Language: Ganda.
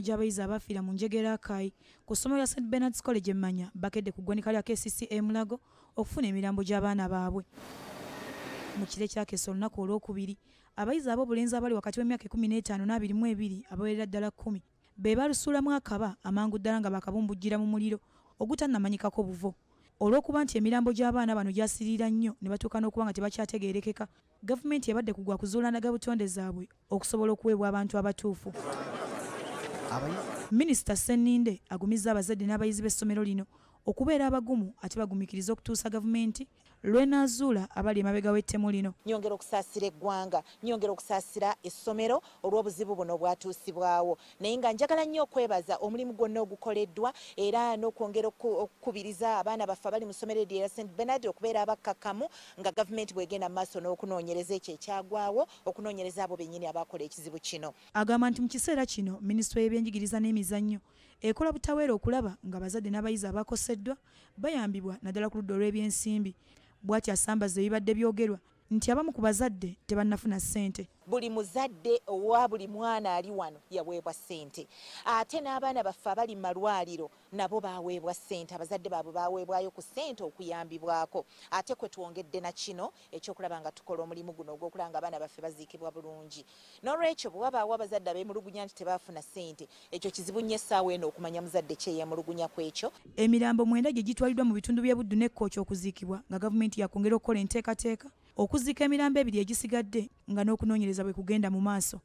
gy'abayizi abaafiira mu njegera akai ku ssomero lya st bernards college emmanya bakedde ku ggwanika lya kcc emulago okufuna emirambo gy'abaana baabwe mu kire kyakesa olunaku olwokubiri abayizi ab'obulenzi abali wakati w'emyaka 15 n'abirimu ebiri abawerera ddala kkumi be balusuulamu akaba amangu ddala nga bakabumbujjira mu muliro ogutannamanyikako buvo olw'okuba nti emirambo gy'abaana bano gyasirira nnyo ne batuuka n'okuba nga tebakyategeerekeka gavumenti ebadde kugwa kuzuulanaga butonde zaabwe okusobola okuweebwa abantu abatuufu minisita seninde agumiza abazadde n'abayizi b'essomero lino okubeera abagumu ate bagumikiriza okutuusa gavumenti lwenazula abali emabega w'ettemu lino nyongera okusaasira eggwanga nyongera okusaasira essomero olw'obuzibu buno obwatuusibwawo naye nga njagala nnyo okwebaza omulimu gwonna ogukoleddwa era n'okwongera okukubiriza abaana baffe abali mu ssomero eryera st benard okubeera abakkakkamu nga gavumenti bwegenda mu maaso n'okunoonyereza ekyo ekyagwawo okunoonyereza abo bennyini abakola ekizibu kino agamba nti mu kiseera kino minisitule y'ebyenjigiriza n'emizannyo ekola butaweera okulaba nga bazadde n'abayizi abakoseddwa bayambibwa naddala ku ludda olw'ebyensimbi bwati asambaza ebibadde byogerwa nti abamu ku bazadde tebannafuna ssente buli muzadde owa buli mwana ali wano yaweebwa ssente ate n'abaana baffe abali mu malwaliro nabo baweebwa ssente abazadde baabwe baweebwayo ku ssente okuyambibwako ate kwe twongedde na kino ekyokulaba nga tukola omulimu guno ogwokulaba nga abaana baffe baziikibwa bulungi n'olwekyo bwe wabaawo abazadde abeemulugunya nti tebaafuna ssente ekyo kizibu nnyo essaawa eno okumanya muzadde kyeyeemulugunya ku ekyo emirambo mwenda gye gitwaliddwa mu bitundu by'ebuddu n'ekkooky okuziikibwa nga gavumenti yakwongera okukola enteekateeka okuzika emirambo ebiri egisigadde nga n'okunoonyereza bwe kugenda mu maaso